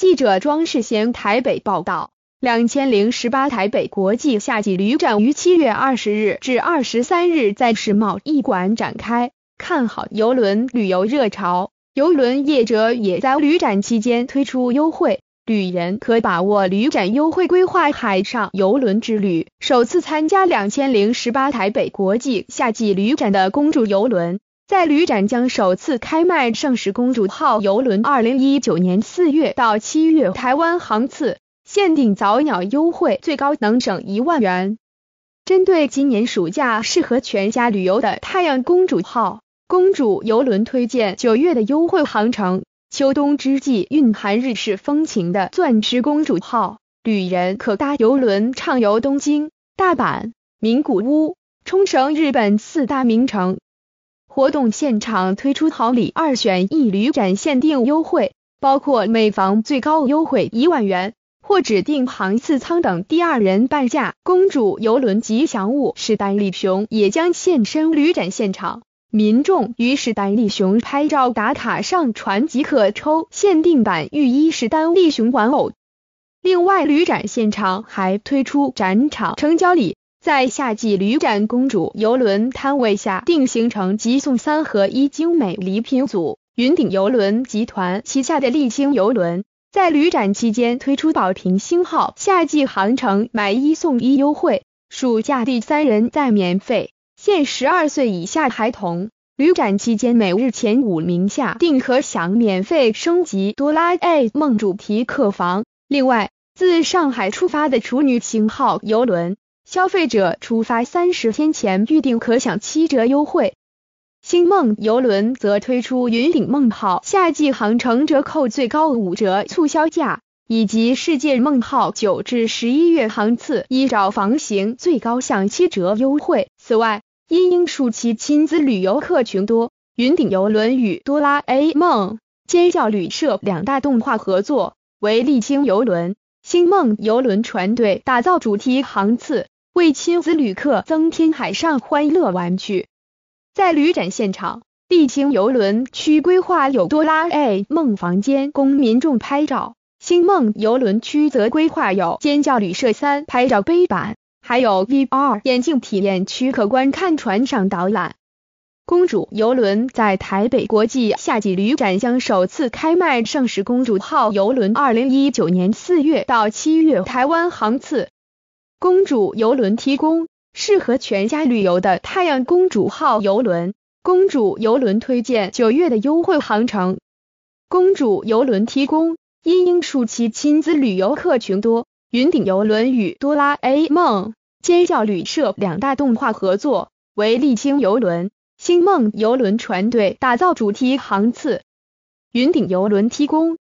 记者庄世贤台北报道，两千零十八台北国际夏季旅展于七月二十日至二十三日在世贸艺馆展开。看好游轮旅游热潮，游轮业者也在旅展期间推出优惠，旅人可把握旅展优惠规划海上游轮之旅。首次参加两千零十八台北国际夏季旅展的公主游轮。在旅展将首次开卖圣石公主号游轮，二零一九年四月到七月台湾航次限定早鸟优惠，最高能省一万元。针对今年暑假适合全家旅游的太阳公主号公主游轮推荐九月的优惠航程，秋冬之际蕴含日式风情的钻石公主号旅人可搭游轮畅游东京、大阪、名古屋、冲绳日本四大名城。活动现场推出好礼二选一旅展限定优惠，包括每房最高优惠一万元，或指定航次舱等第二人半价。公主游轮吉祥物史丹利熊也将现身旅展现场，民众于史丹利熊拍照打卡上传即可抽限定版御衣史丹利熊玩偶。另外，旅展现场还推出展场成交礼。在夏季旅展公主游轮摊位下定行程及送三合一精美礼品组。云顶游轮集团旗下的丽星游轮在旅展期间推出宝瓶星号夏季航程买一送一优惠，暑假第三人在免费限十二岁以下孩童。旅展期间每日前五名下定可享免费升级哆啦 A 梦主题客房。另外，自上海出发的处女型号游轮。消费者出发三十天前预订可享七折优惠，星梦游轮则推出云顶梦号夏季航程折扣最高五折促销价，以及世界梦号九至十一月航次依照房型最高享七折优惠。此外，因应暑期亲子旅游客群多，云顶游轮与哆啦 A 梦、尖叫旅社两大动画合作，为沥青游轮、星梦游轮船队打造主题航次。为亲子旅客增添海上欢乐玩趣，在旅展现场，帝星游轮区规划有哆啦 A 梦房间供民众拍照，星梦游轮区则规划有尖叫旅社三拍照背板，还有 VR 眼镜体验区可观看船上导览。公主游轮在台北国际夏季旅展将首次开卖盛世公主号游轮，二零一九年四月到七月台湾航次。公主游轮提供适合全家旅游的太阳公主号游轮。公主游轮推荐九月的优惠航程。公主游轮提供因应暑期亲子旅游客群多，云顶游轮与哆啦 A 梦尖叫旅社两大动画合作，为丽星游轮、星梦游轮船队打造主题航次。云顶游轮提供。